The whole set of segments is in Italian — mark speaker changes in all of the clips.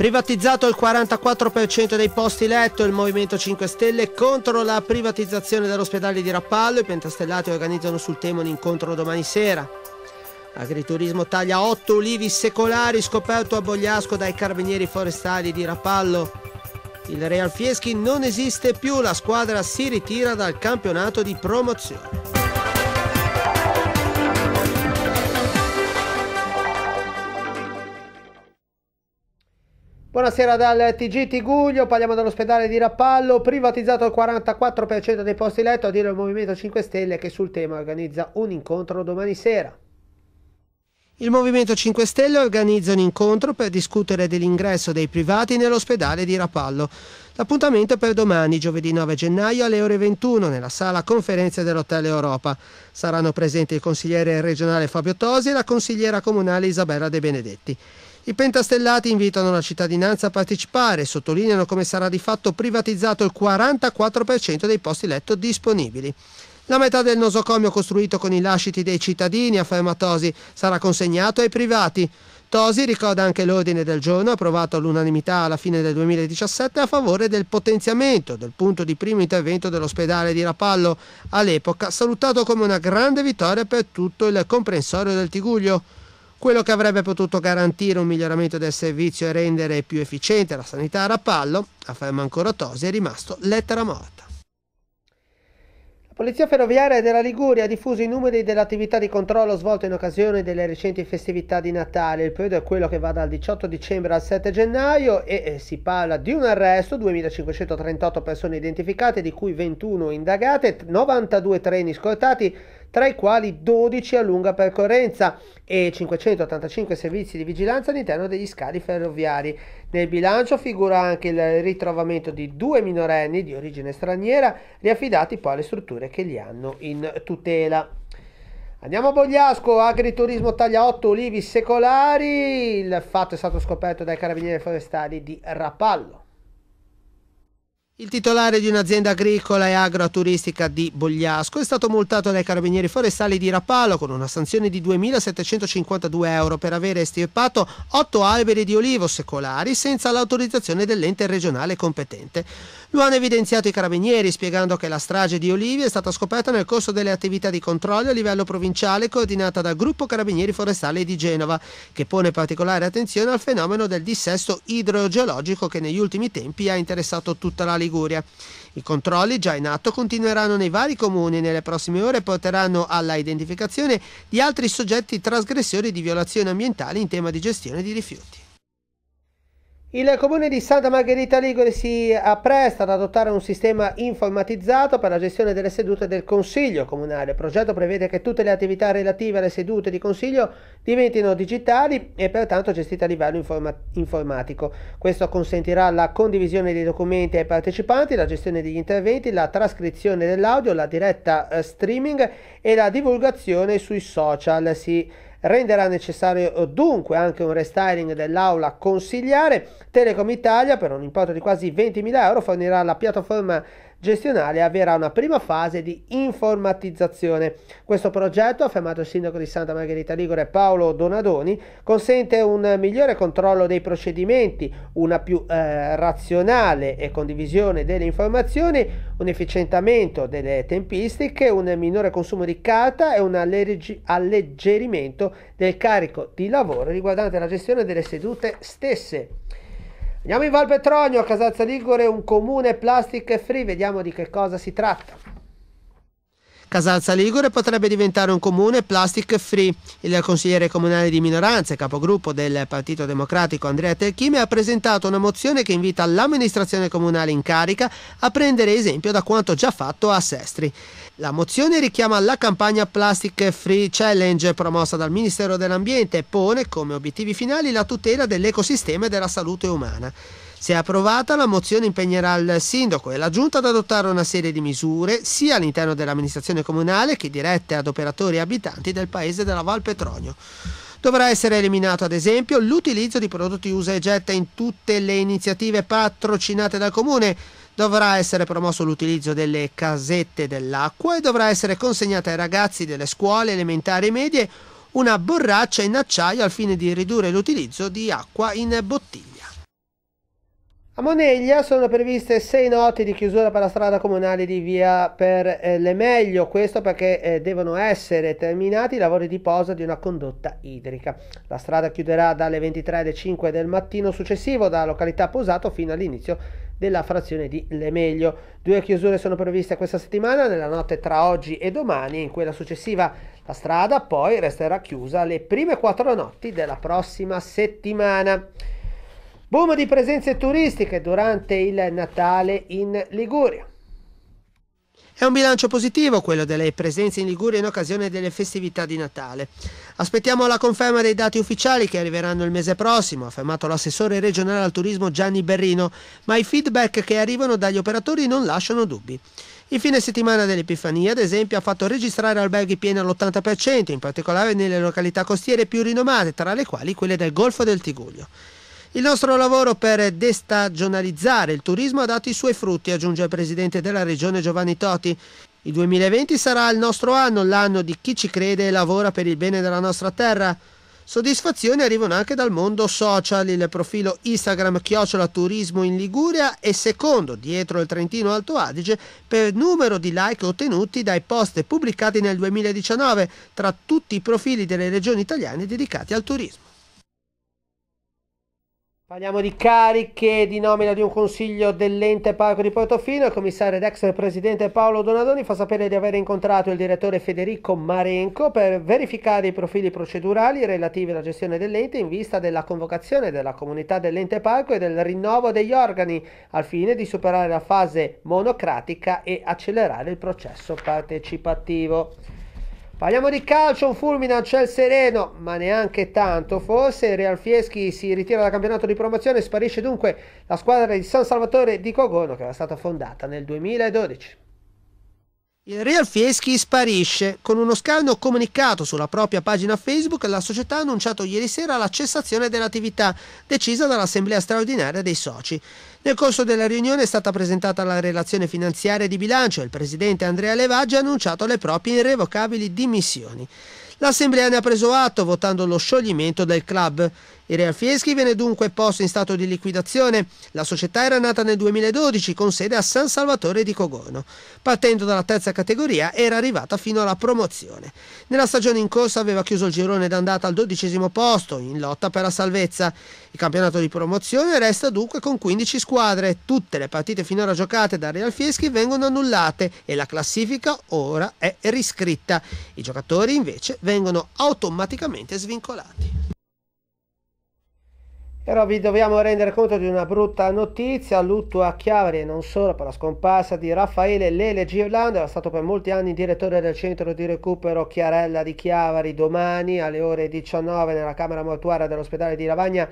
Speaker 1: Privatizzato il 44% dei posti letto, il Movimento 5 Stelle contro la privatizzazione dell'ospedale di Rappallo, i pentastellati organizzano sul tema un incontro domani sera. Agriturismo taglia 8 ulivi secolari scoperto a Bogliasco dai carabinieri forestali di Rappallo. Il Real Fieschi non esiste più, la squadra si ritira dal campionato di promozione. Buonasera dal TG Tiguglio, parliamo dell'ospedale di Rappallo, privatizzato il 44% dei posti letto, a dire il Movimento 5 Stelle che sul tema organizza un incontro domani sera. Il Movimento 5 Stelle organizza un incontro per discutere dell'ingresso dei privati nell'ospedale di Rapallo. L'appuntamento è per domani, giovedì 9 gennaio alle ore 21 nella sala conferenze dell'Hotel Europa. Saranno presenti il consigliere regionale Fabio Tosi e la consigliera comunale Isabella De Benedetti. I pentastellati invitano la cittadinanza a partecipare e sottolineano come sarà di fatto privatizzato il 44% dei posti letto disponibili. La metà del nosocomio costruito con i lasciti dei cittadini, afferma Tosi, sarà consegnato ai privati. Tosi ricorda anche l'ordine del giorno approvato all'unanimità alla fine del 2017 a favore del potenziamento del punto di primo intervento dell'ospedale di Rapallo, all'epoca salutato come una grande vittoria per tutto il comprensorio del Tiguglio. Quello che avrebbe potuto garantire un miglioramento del servizio e rendere più efficiente la sanità a Rappallo, afferma ancora Tosi, è rimasto lettera morta. La Polizia Ferroviaria della Liguria ha diffuso i numeri dell'attività di controllo svolta in occasione delle recenti festività di Natale. Il periodo è quello che va dal 18 dicembre al 7 gennaio e eh, si parla di un arresto, 2538 persone identificate, di cui 21 indagate, 92 treni scortati, tra i quali 12 a lunga percorrenza e 585 servizi di vigilanza all'interno degli scali ferroviari. Nel bilancio figura anche il ritrovamento di due minorenni di origine straniera, riaffidati poi alle strutture che li hanno in tutela. Andiamo a Bogliasco, agriturismo taglia 8 olivi secolari. Il fatto è stato scoperto dai carabinieri forestali di Rapallo. Il titolare di un'azienda agricola e agroturistica di Bogliasco è stato multato dai carabinieri forestali di Rapallo con una sanzione di 2.752 euro per aver estirpato otto alberi di olivo secolari senza l'autorizzazione dell'ente regionale competente. Lo hanno evidenziato i carabinieri spiegando che la strage di Olivi è stata scoperta nel corso delle attività di controllo a livello provinciale coordinata dal gruppo carabinieri Forestali di Genova, che pone particolare attenzione al fenomeno del dissesto idrogeologico che negli ultimi tempi ha interessato tutta la Liguria. I controlli già in atto continueranno nei vari comuni e nelle prossime ore porteranno alla identificazione di altri soggetti trasgressori di violazioni ambientali in tema di gestione di rifiuti. Il comune di Santa Margherita Ligure si appresta ad adottare un sistema informatizzato per la gestione delle sedute del Consiglio comunale. Il progetto prevede che tutte le attività relative alle sedute di Consiglio diventino digitali e pertanto gestite a livello informa informatico. Questo consentirà la condivisione dei documenti ai partecipanti, la gestione degli interventi, la trascrizione dell'audio, la diretta eh, streaming e la divulgazione sui social. Si Renderà necessario eh, dunque anche un restyling dell'aula consigliare. Telecom Italia per un importo di quasi 20.000 euro fornirà la piattaforma gestionale avverrà una prima fase di informatizzazione. Questo progetto, affermato il sindaco di Santa Margherita Ligure Paolo Donadoni, consente un migliore controllo dei procedimenti, una più eh, razionale e condivisione delle informazioni, un efficientamento delle tempistiche, un minore consumo di carta e un alleggerimento del carico di lavoro riguardante la gestione delle sedute stesse. Andiamo in Val Petronio, Casalza Ligure, un comune plastic free, vediamo di che cosa si tratta. Casalza Ligure potrebbe diventare un comune plastic free. Il consigliere comunale di minoranza e capogruppo del Partito Democratico Andrea Telchime ha presentato una mozione che invita l'amministrazione comunale in carica a prendere esempio da quanto già fatto a Sestri. La mozione richiama la campagna Plastic Free Challenge promossa dal Ministero dell'Ambiente e pone come obiettivi finali la tutela dell'ecosistema e della salute umana. Se approvata, la mozione impegnerà il sindaco e la giunta ad adottare una serie di misure sia all'interno dell'amministrazione comunale che dirette ad operatori e abitanti del paese della Val Petronio. Dovrà essere eliminato ad esempio l'utilizzo di prodotti usa e getta in tutte le iniziative patrocinate dal comune, dovrà essere promosso l'utilizzo delle casette dell'acqua e dovrà essere consegnata ai ragazzi delle scuole elementari e medie una borraccia in acciaio al fine di ridurre l'utilizzo di acqua in bottiglia. A Moneglia sono previste sei notti di chiusura per la strada comunale di via per eh, le meglio, questo perché eh, devono essere terminati i lavori di posa di una condotta idrica. La strada chiuderà dalle 23 alle 5 del mattino successivo da località Posato fino all'inizio della frazione di Lemeglio. Due chiusure sono previste questa settimana, nella notte tra oggi e domani e in quella successiva. La strada poi resterà chiusa le prime quattro notti della prossima settimana. Boom di presenze turistiche durante il Natale in Liguria. È un bilancio positivo quello delle presenze in Liguria in occasione delle festività di Natale. Aspettiamo la conferma dei dati ufficiali che arriveranno il mese prossimo, ha affermato l'assessore regionale al turismo Gianni Berrino, ma i feedback che arrivano dagli operatori non lasciano dubbi. Il fine settimana dell'Epifania, ad esempio, ha fatto registrare alberghi pieni all'80%, in particolare nelle località costiere più rinomate, tra le quali quelle del Golfo del Tiguglio. Il nostro lavoro per destagionalizzare il turismo ha dato i suoi frutti, aggiunge il presidente della regione Giovanni Toti. Il 2020 sarà il nostro anno, l'anno di chi ci crede e lavora per il bene della nostra terra. Soddisfazioni arrivano anche dal mondo social. Il profilo Instagram Chiocciola Turismo in Liguria è secondo dietro il Trentino Alto Adige per numero di like ottenuti dai post pubblicati nel 2019 tra tutti i profili delle regioni italiane dedicati al turismo. Parliamo di cariche di nomina di un consiglio dell'ente Parco di Portofino. Il commissario ed ex presidente Paolo Donadoni fa sapere di aver incontrato il direttore Federico Marenco per verificare i profili procedurali relativi alla gestione dell'ente in vista della convocazione della comunità dell'ente Parco e del rinnovo degli organi al fine di superare la fase monocratica e accelerare il processo partecipativo. Parliamo di calcio, un fulmine a ciel sereno, ma neanche tanto forse. Real Fieschi si ritira dal campionato di promozione e sparisce dunque la squadra di San Salvatore di Cogono che era stata fondata nel 2012. Il Real Fieschi sparisce. Con uno scarno comunicato sulla propria pagina Facebook, la società ha annunciato ieri sera la cessazione dell'attività, decisa dall'Assemblea straordinaria dei soci. Nel corso della riunione è stata presentata la relazione finanziaria di bilancio e il presidente Andrea Levaggi ha annunciato le proprie irrevocabili dimissioni. L'Assemblea ne ha preso atto votando lo scioglimento del club. Il Real Fieschi viene dunque posto in stato di liquidazione. La società era nata nel 2012 con sede a San Salvatore di Cogono. Partendo dalla terza categoria era arrivata fino alla promozione. Nella stagione in corsa aveva chiuso il girone d'andata al dodicesimo posto, in lotta per la salvezza. Il campionato di promozione resta dunque con 15 squadre. Tutte le partite finora giocate dal Real Fieschi vengono annullate e la classifica ora è riscritta. I giocatori invece vengono automaticamente svincolati. Però vi dobbiamo rendere conto di una brutta notizia, lutto a Chiavari e non solo per la scomparsa di Raffaele Lele Girland, era stato per molti anni direttore del centro di recupero Chiarella di Chiavari, domani alle ore 19 nella camera mortuaria dell'ospedale di Lavagna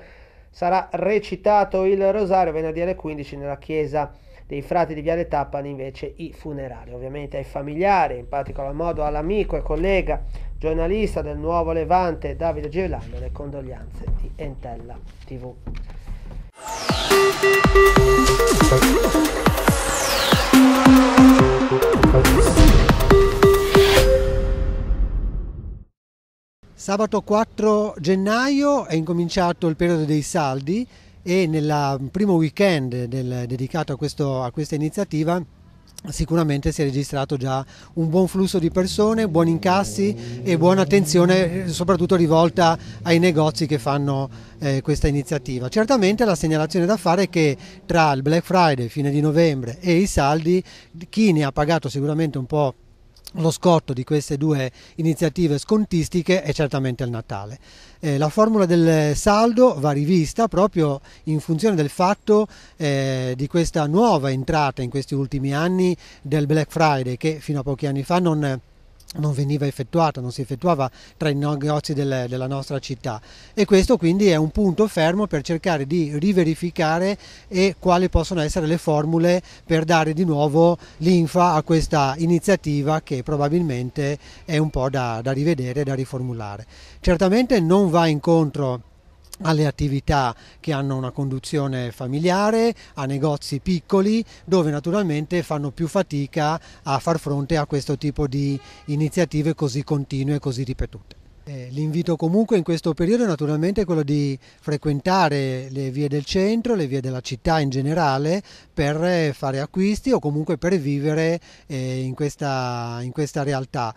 Speaker 1: sarà recitato il rosario, venerdì alle 15 nella chiesa dei frati di Viale Tappani invece i funerali, ovviamente ai familiari, in particolar modo all'amico e collega giornalista del Nuovo Levante Davide Girlando, le condoglianze di Entella TV.
Speaker 2: Sabato 4 gennaio è incominciato il periodo dei saldi e nel primo weekend del, dedicato a, questo, a questa iniziativa sicuramente si è registrato già un buon flusso di persone, buoni incassi e buona attenzione eh, soprattutto rivolta ai negozi che fanno eh, questa iniziativa. Certamente la segnalazione da fare è che tra il Black Friday, fine di novembre e i saldi, chi ne ha pagato sicuramente un po' Lo scotto di queste due iniziative scontistiche è certamente il Natale. Eh, la formula del saldo va rivista proprio in funzione del fatto eh, di questa nuova entrata in questi ultimi anni del Black Friday che fino a pochi anni fa non non veniva effettuata, non si effettuava tra i negozi del, della nostra città e questo quindi è un punto fermo per cercare di riverificare e quali possono essere le formule per dare di nuovo linfa a questa iniziativa che probabilmente è un po' da, da rivedere e da riformulare. Certamente non va incontro alle attività che hanno una conduzione familiare, a negozi piccoli dove naturalmente fanno più fatica a far fronte a questo tipo di iniziative così continue e così ripetute. Eh, l'invito comunque in questo periodo è naturalmente quello di frequentare le vie del centro, le vie della città in generale per eh, fare acquisti o comunque per vivere eh, in questa, in questa realtà.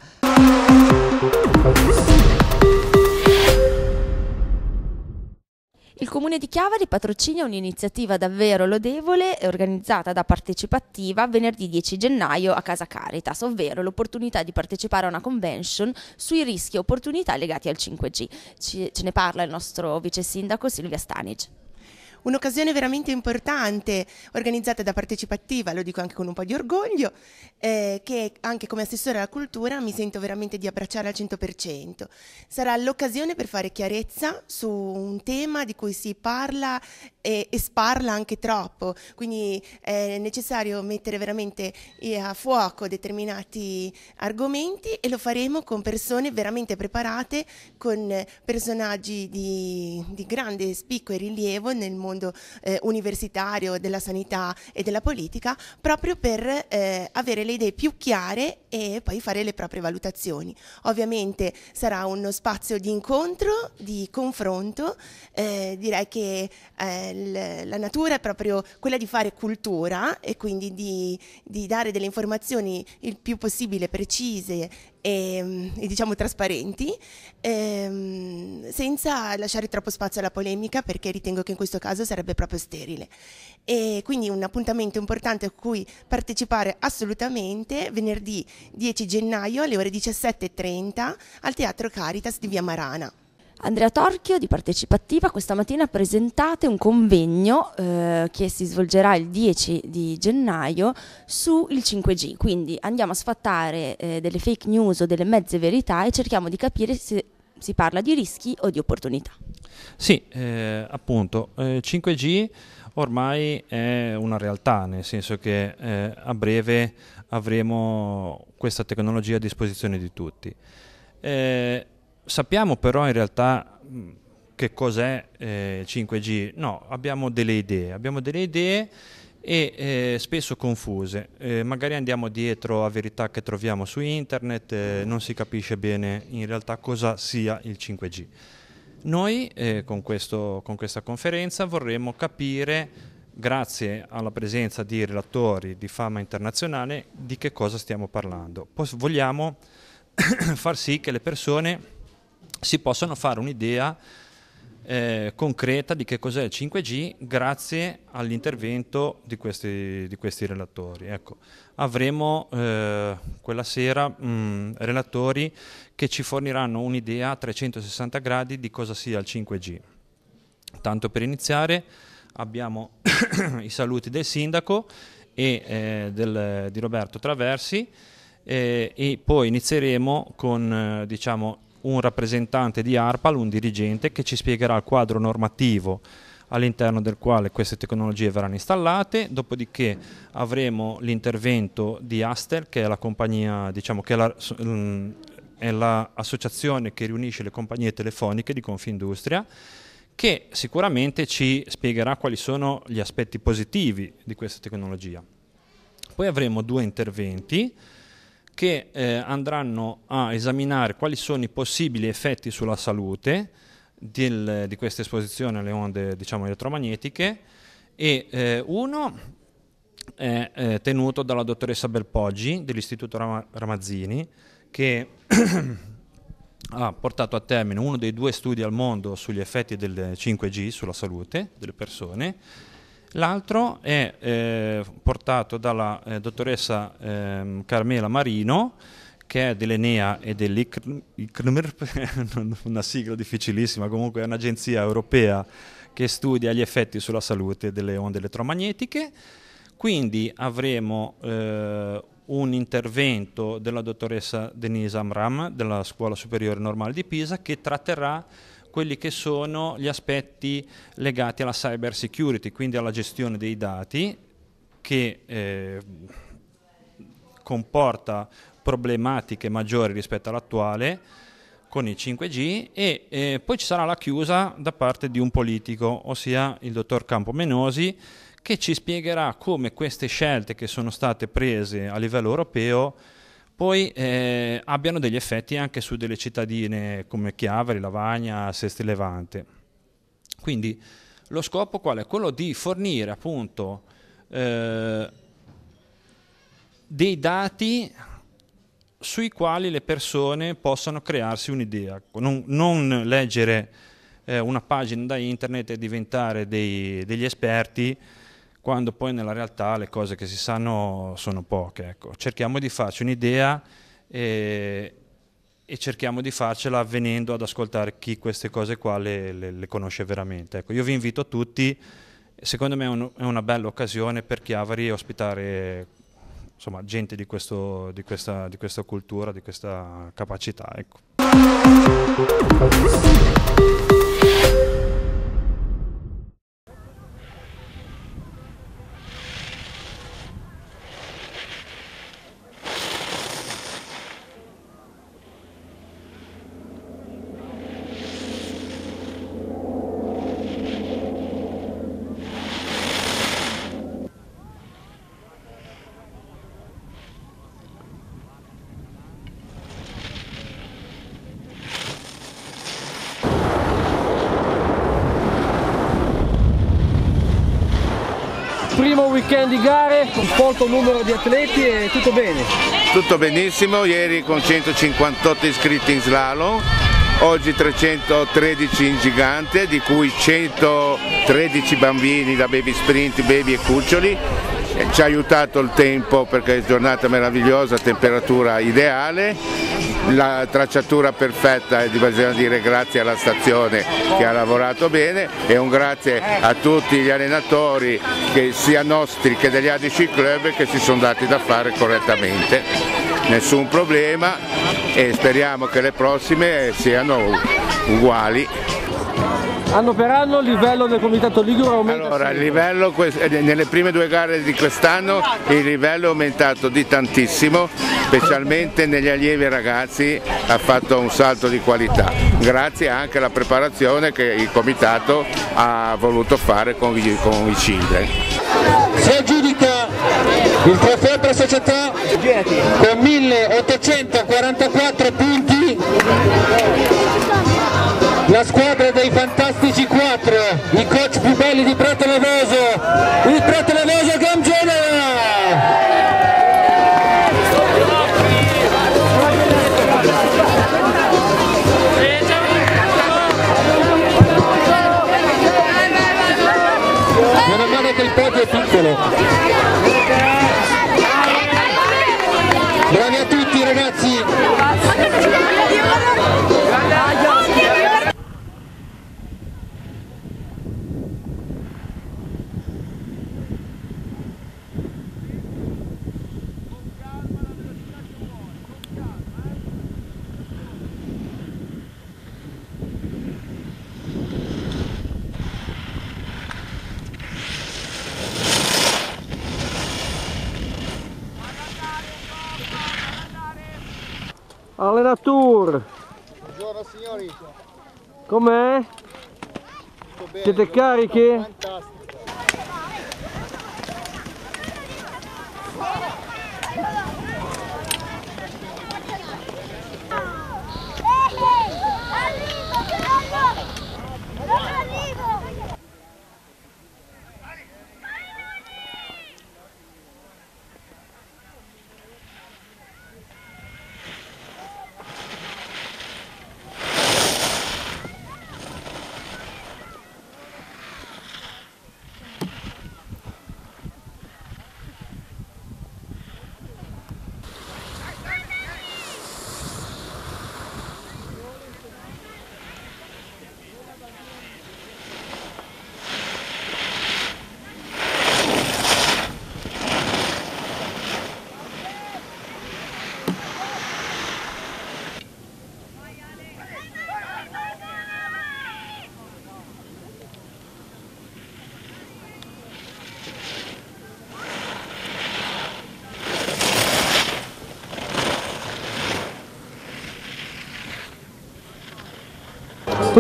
Speaker 3: Il Comune di Chiavari patrocina un'iniziativa davvero lodevole organizzata da Partecipativa venerdì 10 gennaio a Casa Caritas, ovvero l'opportunità di partecipare a una convention sui rischi e opportunità legati al 5G. Ce ne parla il nostro vice sindaco Silvia Stanic un'occasione veramente importante organizzata da Partecipativa, lo dico anche con un po' di orgoglio, eh, che anche come assessore alla cultura mi sento veramente di abbracciare al 100%. Sarà l'occasione per fare chiarezza su un tema di cui si parla e, e sparla anche troppo, quindi eh, è necessario mettere veramente eh, a fuoco determinati argomenti e lo faremo con persone veramente preparate, con personaggi di, di grande spicco e rilievo nel mondo eh, universitario, della sanità e della politica, proprio per eh, avere le idee più chiare e poi fare le proprie valutazioni. Ovviamente sarà uno spazio di incontro, di confronto, eh, direi che eh, la natura è proprio quella di fare cultura e quindi di, di dare delle informazioni il più possibile precise e, e diciamo trasparenti, ehm, senza lasciare troppo spazio alla polemica perché ritengo che in questo caso sarebbe proprio sterile. E quindi un appuntamento importante a cui partecipare assolutamente venerdì 10 gennaio alle ore 17.30 al Teatro Caritas di Via Marana. Andrea Torchio di Partecipativa questa mattina presentate un convegno eh, che si svolgerà il 10 di gennaio sul 5G, quindi andiamo a sfattare eh, delle fake news o delle mezze verità e cerchiamo di capire se si parla di rischi o di opportunità.
Speaker 4: Sì, eh, appunto, 5G eh, ormai è una realtà, nel senso che eh, a breve avremo questa tecnologia a disposizione di tutti. Eh, Sappiamo però in realtà che cos'è eh, 5G? No, abbiamo delle idee, abbiamo delle idee e eh, spesso confuse. Eh, magari andiamo dietro a verità che troviamo su internet, eh, non si capisce bene in realtà cosa sia il 5G. Noi eh, con, questo, con questa conferenza vorremmo capire, grazie alla presenza di relatori di fama internazionale, di che cosa stiamo parlando. Poi vogliamo far sì che le persone si possano fare un'idea eh, concreta di che cos'è il 5G grazie all'intervento di questi, di questi relatori. Ecco, avremo eh, quella sera mh, mm, relatori che ci forniranno un'idea a 360 gradi di cosa sia il 5G. Tanto per iniziare abbiamo i saluti del sindaco e eh, del, di Roberto Traversi eh, e poi inizieremo con eh, diciamo, un rappresentante di ARPAL, un dirigente che ci spiegherà il quadro normativo all'interno del quale queste tecnologie verranno installate, dopodiché avremo l'intervento di Astel che è la compagnia, diciamo che è la, è l'associazione che riunisce le compagnie telefoniche di Confindustria che sicuramente ci spiegherà quali sono gli aspetti positivi di questa tecnologia. Poi avremo due interventi che eh, andranno a esaminare quali sono i possibili effetti sulla salute del, di questa esposizione alle onde diciamo, elettromagnetiche e eh, uno è eh, tenuto dalla dottoressa Belpoggi dell'Istituto Ram- Ramazzini che ha portato a termine uno dei due studi al mondo sugli effetti del 5G sulla salute delle persone L'altro è eh, portato dalla eh, dottoressa eh, Carmela Marino, che è dell'Enea e dell'ICNMRP, una sigla difficilissima, comunque è un'agenzia europea che studia gli effetti sulla salute delle onde elettromagnetiche. Quindi avremo eh, un intervento della dottoressa Denise Amram della Scuola Superiore Normale di Pisa che tratterà quelli che sono gli aspetti legati alla cyber security, quindi alla gestione dei dati che eh, comporta problematiche maggiori rispetto all'attuale con il 5G e eh, poi ci sarà la chiusa da parte di un politico, ossia il dottor Campo Menosi, che ci spiegherà come queste scelte che sono state prese a livello europeo poi eh, abbiano degli effetti anche su delle cittadine come Chiavari, Lavagna, Sesti Levante. Quindi lo scopo qual è? Quello di fornire appunto eh, dei dati sui quali le persone possano crearsi un'idea, non, non, leggere eh, una pagina da internet e diventare dei, degli esperti quando poi nella realtà le cose che si sanno sono poche. Ecco. Cerchiamo di farci un'idea e, e, cerchiamo di farcela venendo ad ascoltare chi queste cose qua le, le, le conosce veramente. Ecco, io vi invito tutti, secondo me è, un, è una bella occasione per Chiavari ospitare insomma, gente di, questo, di, questa, di, questa, cultura, di questa capacità. Ecco.
Speaker 2: weekend di gare, un folto numero di atleti e tutto bene?
Speaker 5: Tutto benissimo, ieri con 158 iscritti in slalom, oggi 313 in gigante, di cui 113 bambini da baby sprint, baby e cuccioli ci ha aiutato il tempo perché è giornata meravigliosa, temperatura ideale, la tracciatura perfetta e bisogna dire grazie alla stazione che ha lavorato bene e un grazie a tutti gli allenatori che sia nostri che degli ADC club che si sono dati da fare correttamente. Nessun problema e speriamo che le prossime siano uguali. Anno per anno il livello del Comitato Ligure aumenta? Allora, il livello, eh, nelle prime due gare di quest'anno il livello è aumentato di tantissimo, specialmente negli allievi ragazzi ha fatto un salto di qualità, grazie anche alla preparazione che il Comitato ha voluto fare con, con i cindri. Si aggiudica il trofeo per la società con 1844
Speaker 2: la squadra dei Fantastici 4, i coach più belli di Prato Levoso, il Prato Allena Buongiorno signori. Com'è?
Speaker 5: Siete carichi? Fantastico.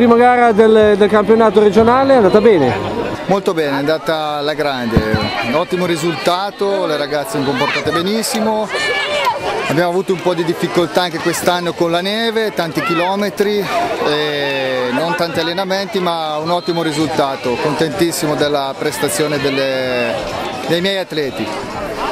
Speaker 2: prima gara del, del campionato regionale è andata bene. Molto bene, è andata alla grande, ottimo risultato, le ragazze sono comportate benissimo, abbiamo avuto un po' di difficoltà anche quest'anno con la neve, tanti chilometri, non tanti allenamenti ma un ottimo risultato, contentissimo della prestazione delle, dei miei atleti.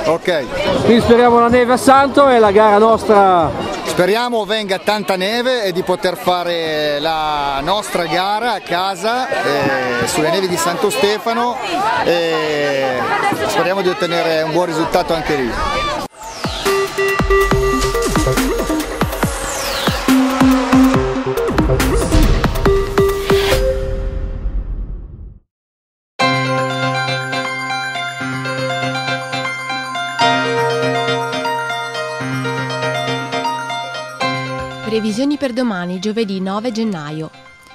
Speaker 2: Ok. Qui speriamo la neve a Santo e la gara nostra Speriamo venga tanta neve e di poter fare la nostra gara a casa eh, sulle nevi di Santo Stefano e speriamo di ottenere un buon risultato anche lì.
Speaker 3: Previsioni per domani, giovedì 9 gennaio.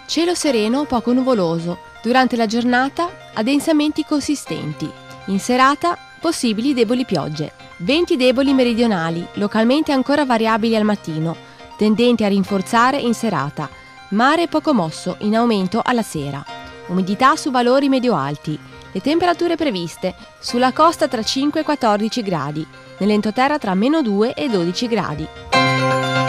Speaker 3: Cielo sereno poco nuvoloso. Durante la giornata addensamenti consistenti. In serata possibili deboli piogge. Venti deboli meridionali, localmente ancora variabili al mattino, tendenti a rinforzare in serata. Mare poco mosso, in aumento alla sera. Umidità su valori medio-alti. Le temperature previste sulla costa tra 5 e 14 gradi, nell'entoterra tra meno 2 e 12 gradi.